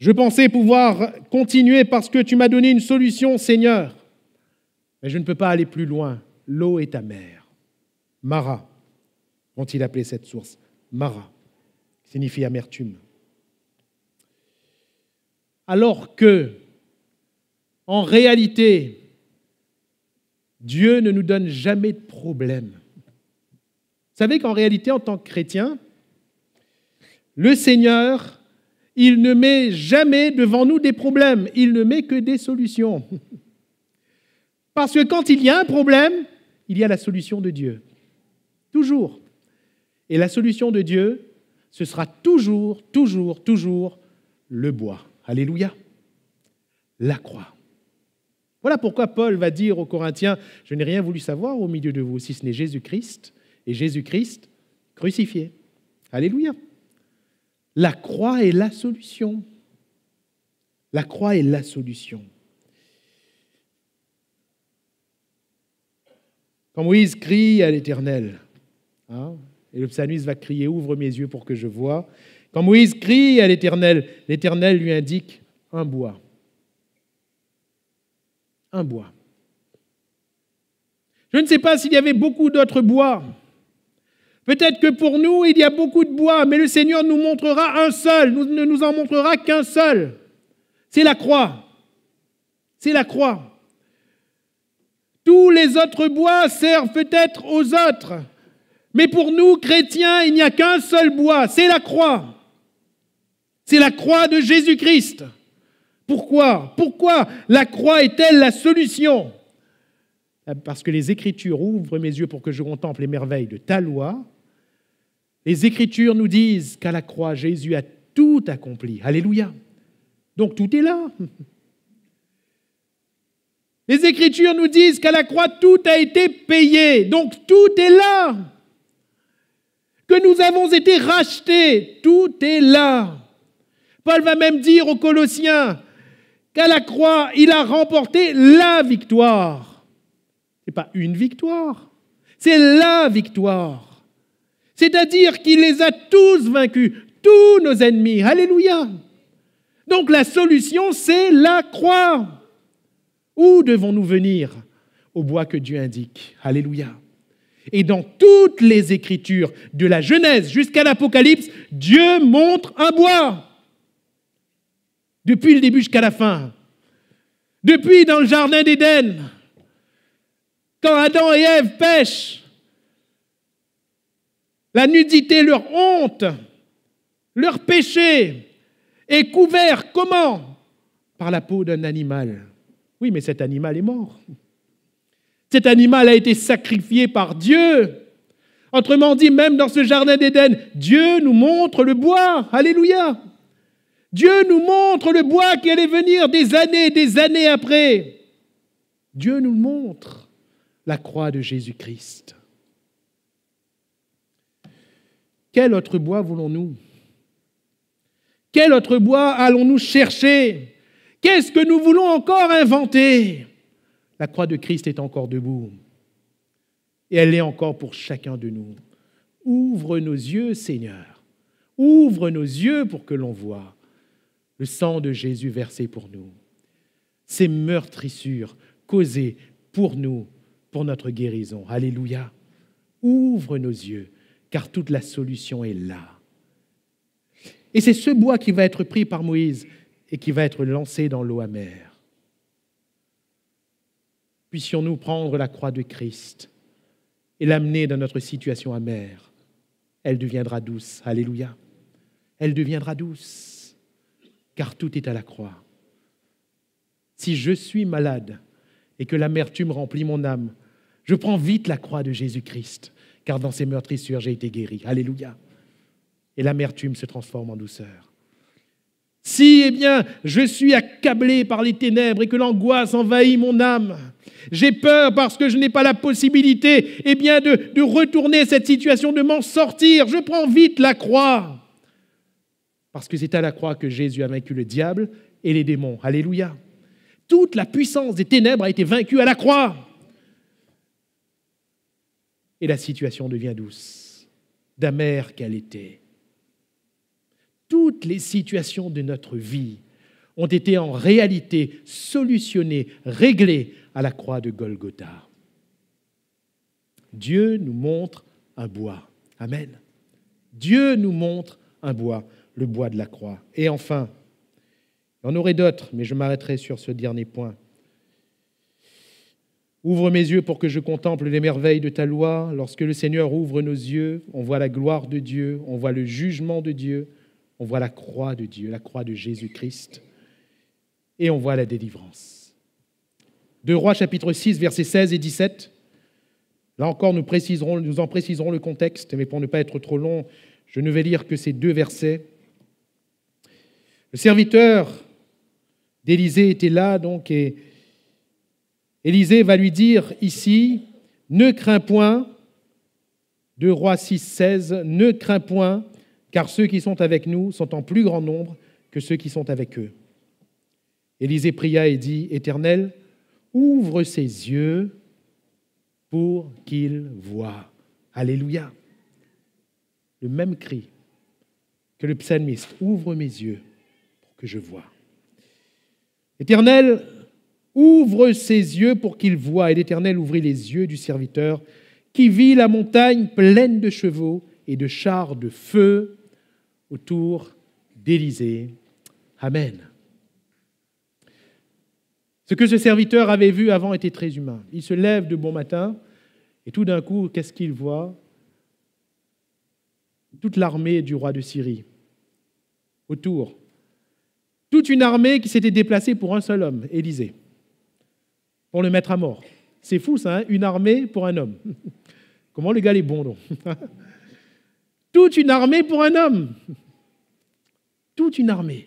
Je pensais pouvoir continuer parce que tu m'as donné une solution, Seigneur. Mais je ne peux pas aller plus loin. L'eau est amère. Mara, ont-ils appelé cette source Mara, signifie amertume. Alors que, en réalité, Dieu ne nous donne jamais de problème. Vous savez qu'en réalité, en tant que chrétien, le Seigneur il ne met jamais devant nous des problèmes, il ne met que des solutions. Parce que quand il y a un problème, il y a la solution de Dieu. Toujours. Et la solution de Dieu, ce sera toujours, toujours, toujours le bois. Alléluia. La croix. Voilà pourquoi Paul va dire aux Corinthiens, je n'ai rien voulu savoir au milieu de vous, si ce n'est Jésus-Christ et Jésus-Christ crucifié. Alléluia. La croix est la solution. La croix est la solution. Quand Moïse crie à l'Éternel, hein, et le psalmiste va crier Ouvre mes yeux pour que je vois. Quand Moïse crie à l'Éternel, l'Éternel lui indique un bois. Un bois. Je ne sais pas s'il y avait beaucoup d'autres bois. Peut-être que pour nous, il y a beaucoup de bois, mais le Seigneur nous montrera un seul, ne nous en montrera qu'un seul. C'est la croix. C'est la croix. Tous les autres bois servent peut-être aux autres, mais pour nous, chrétiens, il n'y a qu'un seul bois, c'est la croix. C'est la croix de Jésus-Christ. Pourquoi Pourquoi la croix est-elle la solution euh, parce que les Écritures ouvrent mes yeux pour que je contemple les merveilles de ta loi. Les Écritures nous disent qu'à la croix, Jésus a tout accompli. Alléluia. Donc tout est là. Les Écritures nous disent qu'à la croix, tout a été payé. Donc tout est là. Que nous avons été rachetés. Tout est là. Paul va même dire aux Colossiens qu'à la croix, il a remporté la victoire pas une victoire, c'est la victoire. C'est-à-dire qu'il les a tous vaincus, tous nos ennemis. Alléluia. Donc la solution, c'est la croix. Où devons-nous venir Au bois que Dieu indique. Alléluia. Et dans toutes les Écritures, de la Genèse jusqu'à l'Apocalypse, Dieu montre un bois. Depuis le début jusqu'à la fin. Depuis dans le Jardin d'Éden, quand Adam et Ève pêchent, la nudité, leur honte, leur péché est couvert comment Par la peau d'un animal. Oui, mais cet animal est mort. Cet animal a été sacrifié par Dieu. Autrement dit, même dans ce jardin d'Éden, Dieu nous montre le bois. Alléluia. Dieu nous montre le bois qui allait venir des années et des années après. Dieu nous le montre la croix de Jésus-Christ. Quel autre bois voulons-nous Quel autre bois allons-nous chercher Qu'est-ce que nous voulons encore inventer La croix de Christ est encore debout. Et elle est encore pour chacun de nous. Ouvre nos yeux, Seigneur. Ouvre nos yeux pour que l'on voit le sang de Jésus versé pour nous, ses meurtrissures causées pour nous pour notre guérison. Alléluia. Ouvre nos yeux, car toute la solution est là. Et c'est ce bois qui va être pris par Moïse et qui va être lancé dans l'eau amère. Puissions-nous prendre la croix de Christ et l'amener dans notre situation amère. Elle deviendra douce. Alléluia. Elle deviendra douce, car tout est à la croix. Si je suis malade et que l'amertume remplit mon âme, je prends vite la croix de Jésus-Christ, car dans ses meurtrissures, j'ai été guéri. Alléluia. Et l'amertume se transforme en douceur. Si, eh bien, je suis accablé par les ténèbres et que l'angoisse envahit mon âme, j'ai peur parce que je n'ai pas la possibilité, eh bien, de, de retourner cette situation, de m'en sortir, je prends vite la croix. Parce que c'est à la croix que Jésus a vaincu le diable et les démons. Alléluia. Toute la puissance des ténèbres a été vaincue à la croix et la situation devient douce, d'amère qu'elle était. Toutes les situations de notre vie ont été en réalité solutionnées, réglées à la croix de Golgotha. Dieu nous montre un bois. Amen. Dieu nous montre un bois, le bois de la croix. Et enfin, il y en aurait d'autres, mais je m'arrêterai sur ce dernier point. Ouvre mes yeux pour que je contemple les merveilles de ta loi. Lorsque le Seigneur ouvre nos yeux, on voit la gloire de Dieu, on voit le jugement de Dieu, on voit la croix de Dieu, la croix de Jésus-Christ, et on voit la délivrance. De Rois chapitre 6, versets 16 et 17. Là encore, nous, préciserons, nous en préciserons le contexte, mais pour ne pas être trop long, je ne vais lire que ces deux versets. Le serviteur d'Élisée était là, donc, et Élisée va lui dire ici, ne crains point, de Rois 6, 16, ne crains point, car ceux qui sont avec nous sont en plus grand nombre que ceux qui sont avec eux. Élisée pria et dit, Éternel, ouvre ses yeux pour qu'il voie. Alléluia. Le même cri que le psalmiste, ouvre mes yeux pour que je voie. Éternel, Ouvre ses yeux pour qu'il voie. Et l'Éternel ouvrit les yeux du serviteur qui vit la montagne pleine de chevaux et de chars de feu autour d'Élysée. Amen. Ce que ce serviteur avait vu avant était très humain. Il se lève de bon matin et tout d'un coup, qu'est-ce qu'il voit Toute l'armée du roi de Syrie autour. Toute une armée qui s'était déplacée pour un seul homme, Élysée pour le mettre à mort. C'est fou ça, hein, une armée pour un homme. Comment le gars est bon, donc Toute une armée pour un homme. Toute une armée.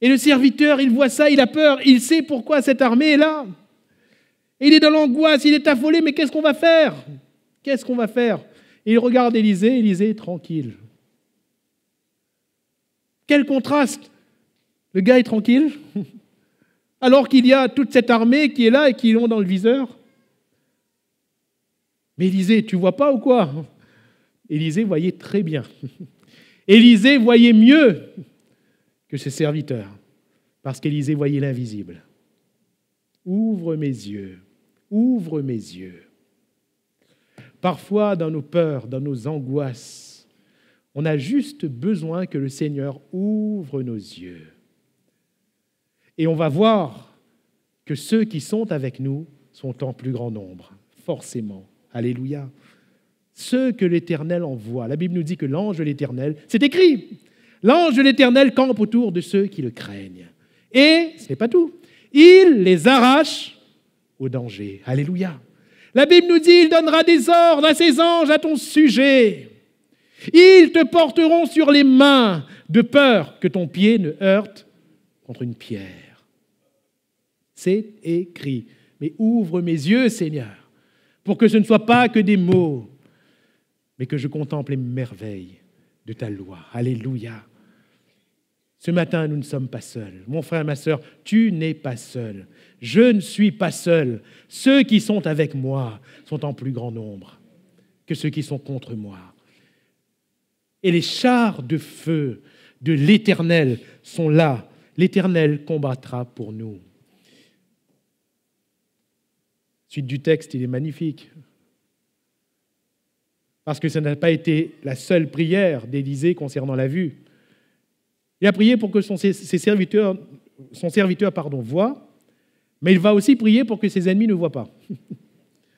Et le serviteur, il voit ça, il a peur, il sait pourquoi cette armée est là. Et il est dans l'angoisse, il est affolé, mais qu'est-ce qu'on va faire Qu'est-ce qu'on va faire Et il regarde Élisée, Élisée tranquille. Quel contraste Le gars est tranquille, alors qu'il y a toute cette armée qui est là et qui l'ont dans le viseur Mais Élisée, tu vois pas ou quoi Élisée voyait très bien. Élisée voyait mieux que ses serviteurs, parce qu'Élisée voyait l'invisible. Ouvre mes yeux, ouvre mes yeux. Parfois, dans nos peurs, dans nos angoisses, on a juste besoin que le Seigneur ouvre nos yeux. Et on va voir que ceux qui sont avec nous sont en plus grand nombre, forcément. Alléluia. Ceux que l'Éternel envoie. La Bible nous dit que l'ange de l'Éternel, c'est écrit, l'ange de l'Éternel campe autour de ceux qui le craignent. Et, ce n'est pas tout, il les arrache au danger. Alléluia. La Bible nous dit, il donnera des ordres à ses anges à ton sujet. Ils te porteront sur les mains de peur que ton pied ne heurte contre une pierre. C'est écrit. Mais ouvre mes yeux, Seigneur, pour que ce ne soit pas que des mots, mais que je contemple les merveilles de ta loi. Alléluia. Ce matin, nous ne sommes pas seuls. Mon frère, ma sœur, tu n'es pas seul. Je ne suis pas seul. Ceux qui sont avec moi sont en plus grand nombre que ceux qui sont contre moi. Et les chars de feu de l'Éternel sont là. L'Éternel combattra pour nous. du texte, il est magnifique. Parce que ça n'a pas été la seule prière d'Élisée concernant la vue. Il a prié pour que son, ses serviteurs, son serviteur pardon, voie, mais il va aussi prier pour que ses ennemis ne voient pas.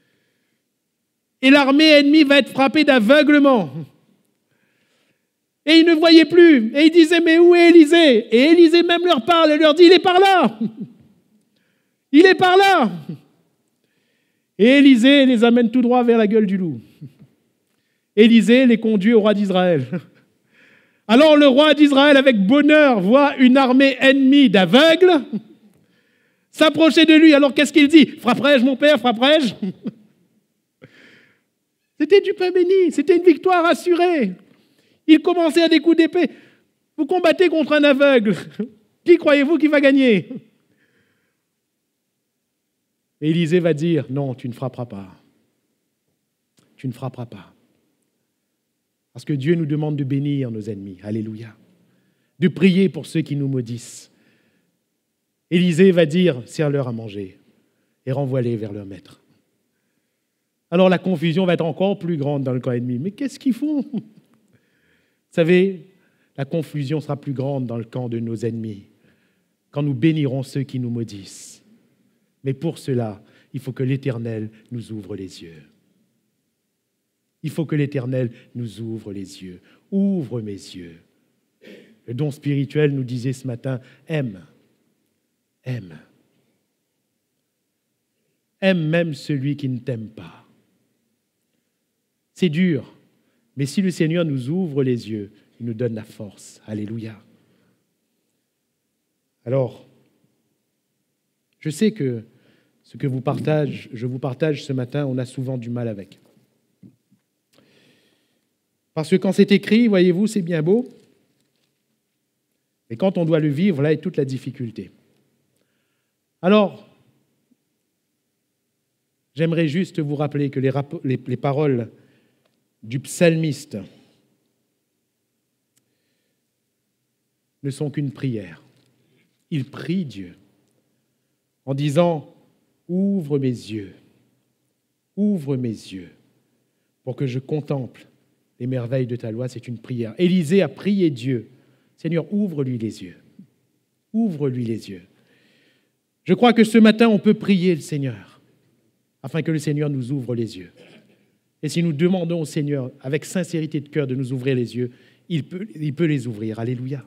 Et l'armée ennemie va être frappée d'aveuglement. Et ils ne voyaient plus. Et ils disaient, mais où est Élisée Et Élisée même leur parle et leur dit, il est par là. Il est par là. Et Élisée les amène tout droit vers la gueule du loup. Élisée les conduit au roi d'Israël. Alors le roi d'Israël, avec bonheur, voit une armée ennemie d'aveugles s'approcher de lui. Alors qu'est-ce qu'il dit Frapperai-je mon père Frapperai-je C'était du pain béni, c'était une victoire assurée. Il commençait à des coups d'épée. Vous combattez contre un aveugle. Qui croyez-vous qui va gagner et Élisée va dire, non, tu ne frapperas pas. Tu ne frapperas pas. Parce que Dieu nous demande de bénir nos ennemis. Alléluia. De prier pour ceux qui nous maudissent. Élisée va dire, serre-leur à manger et renvoie-les vers leur maître. Alors la confusion va être encore plus grande dans le camp ennemi. Mais qu'est-ce qu'ils font Vous savez, la confusion sera plus grande dans le camp de nos ennemis quand nous bénirons ceux qui nous maudissent mais pour cela, il faut que l'Éternel nous ouvre les yeux. Il faut que l'Éternel nous ouvre les yeux. Ouvre mes yeux. Le don spirituel nous disait ce matin, aime, aime. Aime même celui qui ne t'aime pas. C'est dur, mais si le Seigneur nous ouvre les yeux, il nous donne la force. Alléluia. Alors, je sais que ce que vous partage, je vous partage ce matin, on a souvent du mal avec. Parce que quand c'est écrit, voyez-vous, c'est bien beau, mais quand on doit le vivre, là est toute la difficulté. Alors, j'aimerais juste vous rappeler que les, les paroles du psalmiste ne sont qu'une prière. Il prie Dieu en disant, ouvre mes yeux, ouvre mes yeux, pour que je contemple les merveilles de ta loi. C'est une prière. Élisée a prié Dieu. Seigneur, ouvre-lui les yeux. Ouvre-lui les yeux. Je crois que ce matin, on peut prier le Seigneur, afin que le Seigneur nous ouvre les yeux. Et si nous demandons au Seigneur, avec sincérité de cœur, de nous ouvrir les yeux, il peut, il peut les ouvrir. Alléluia.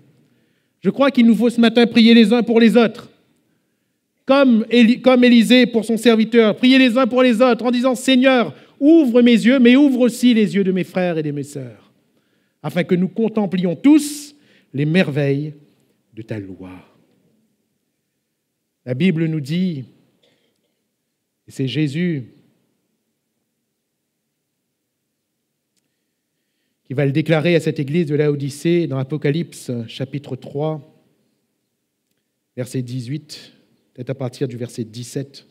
Je crois qu'il nous faut ce matin prier les uns pour les autres comme, comme Élisée pour son serviteur, priez les uns pour les autres en disant Seigneur, ouvre mes yeux, mais ouvre aussi les yeux de mes frères et de mes sœurs, afin que nous contemplions tous les merveilles de ta loi. La Bible nous dit, et c'est Jésus qui va le déclarer à cette église de l'Odyssée dans Apocalypse chapitre 3, verset 18 peut-être à partir du verset 17,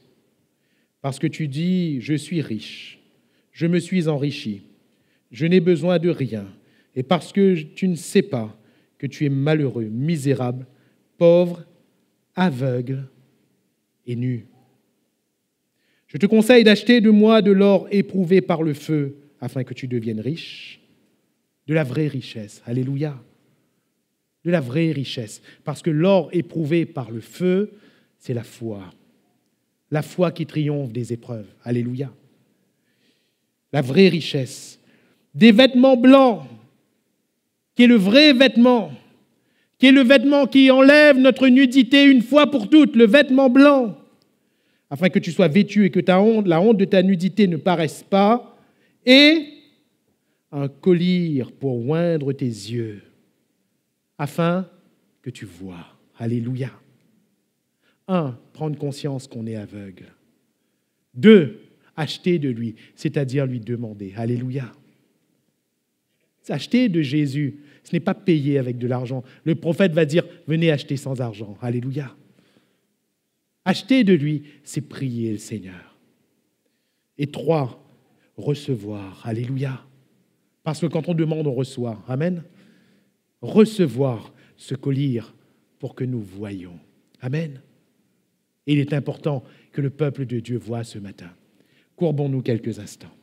parce que tu dis, je suis riche, je me suis enrichi, je n'ai besoin de rien, et parce que tu ne sais pas que tu es malheureux, misérable, pauvre, aveugle et nu. Je te conseille d'acheter de moi de l'or éprouvé par le feu, afin que tu deviennes riche, de la vraie richesse, alléluia, de la vraie richesse, parce que l'or éprouvé par le feu, c'est la foi. La foi qui triomphe des épreuves. Alléluia. La vraie richesse. Des vêtements blancs, qui est le vrai vêtement, qui est le vêtement qui enlève notre nudité une fois pour toutes, le vêtement blanc, afin que tu sois vêtu et que ta honte, la honte de ta nudité ne paraisse pas, et un collier pour oindre tes yeux, afin que tu vois. Alléluia un, prendre conscience qu'on est aveugle. Deux, acheter de lui, c'est-à-dire lui demander. Alléluia. Acheter de Jésus, ce n'est pas payer avec de l'argent. Le prophète va dire, venez acheter sans argent. Alléluia. Acheter de lui, c'est prier le Seigneur. Et trois, recevoir. Alléluia. Parce que quand on demande, on reçoit. Amen. Recevoir, se collir pour que nous voyons. Amen il est important que le peuple de Dieu voie ce matin. Courbons-nous quelques instants.